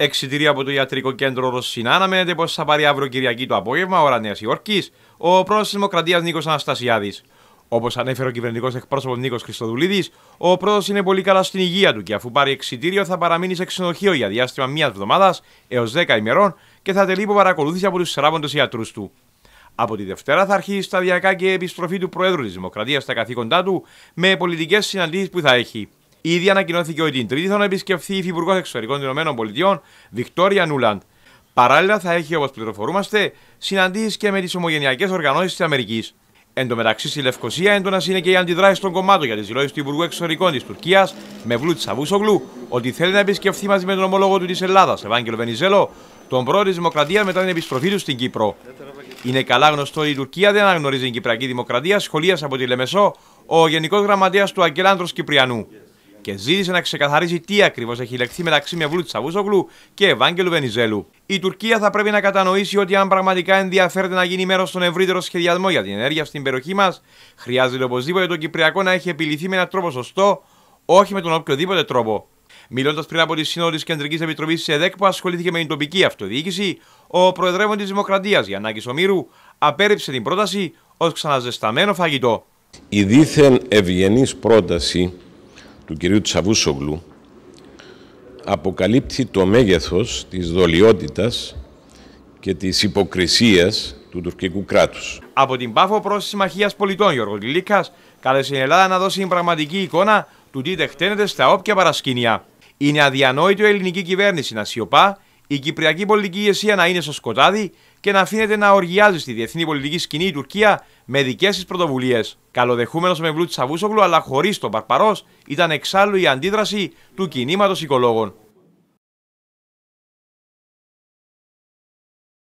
Εξιτήρια από το ιατρικό κέντρο Ρωσινά αναμένεται πως θα πάρει αύριο Κυριακή το απόγευμα ώρα Νέας Υόρκης ο πρόεδρος της Δημοκρατίας Νίκος Αναστασιάδης. Όπως ανέφερε ο κυβερνητικός εκπρόσωπος Νίκος Χριστοδουλίδης, ο πρόεδρος είναι πολύ καλά στην υγεία του και αφού πάρει εξιτήριο θα παραμείνει σε ξενοδοχείο για διάστημα μία εβδομάδας έως 10 ημερών και θα τελεί υπό παρακολούθηση από τους σεράποντε ιατρούς του. Από τη Δευτέρα θα αρχίσει σταδιακά και η επιστροφή του Προέδρου της Δημοκρατίας στα καθήκοντά του με πολιτικές συναντήσεις που θα έχει. Ήδη ανακοινώθηκε ότι την Τρίτη θα επισκεφθεί η Υφυπουργός Εξωτερικών των ΗΠΑ, Βικτόρια Νούλαντ. Παράλληλα, θα έχει, όπως πληροφορούμαστε, συναντήσεις και με τις ομογενειακές οργανώσεις της Αμερικής. Εν τω μεταξύ, στη Λευκοσία έντονα είναι και η αντιδράση των κομμάτων για τι δηλώσει του Υπουργού Εξωτερικών της Τουρκίας, της Αβούσογλου, ότι θέλει να επισκεφθεί μαζί με τον ομόλογο του της Ελλάδας, Ευάγγελο Βενιζέλο, τον πρόεδρο της Δημοκρατίας μετά την επιστροφή του στην Κύπρο. Είναι καλά γνωστό ότι η Τουρκία δεν αναγνωρίζει την Κυπριακή Δημοκρατία, σχολίασε από τη Λεμεσό ο Γενικός Γραμματέας του Αγγελάντρο Κυπριανού και ζήτησε να ξεκαθαρίζει τι ακριβώς έχει λεχθεί μεταξύ Μευλού Τσαβούσογλου και Ευάγγελου Βενιζέλου. Η Τουρκία θα πρέπει να κατανοήσει ότι αν πραγματικά ενδιαφέρεται να γίνει μέρος στον ευρύτερο σχεδιασμό για την ενέργεια στην περιοχή μας, χρειάζεται οπωσδήποτε το Κυπριακό να έχει επιληθεί με έναν τρόπο σωστό, όχι με τον οποιοδήποτε τρόπο. Μιλώντας πριν από τη σύνοδο της Κεντρικής Επιτροπής τη ΕΔΕΚ που ασχολήθηκε με την τοπική αυτοδιοίκηση, ο Προεδρεύων της Δημοκρατίας Γιαννάκης Ομήρου απέρριψε την πρόταση ως ξαναζεσταμένο φαγητό. Η δίθεν ευγενής πρόταση του κυρίου Τσαβούσογλου αποκαλύπτει το μέγεθος της δολιότητας και της υποκρισίας του τουρκικού κράτους. Από την Πάφο προς Συμμαχίας Πολιτών, Γιώργο Κλίκας κάλεσε η Ελλάδα να δώσει την πραγματική εικόνα του τι τεχταίνεται στα όποια παρασκήνια. Είναι αδιανόητο η ελληνική κυβέρνηση να σιωπά η κυπριακή πολιτική ηγεσία να είναι στο σκοτάδι και να αφήνεται να οργιάζει στη διεθνή πολιτική σκηνή η Τουρκία με δικές της πρωτοβουλίες. Καλοδεχούμενος με βλού τη αλλά χωρίς τον Παρπαρός, ήταν εξάλλου η αντίδραση του κινήματος οικολόγων.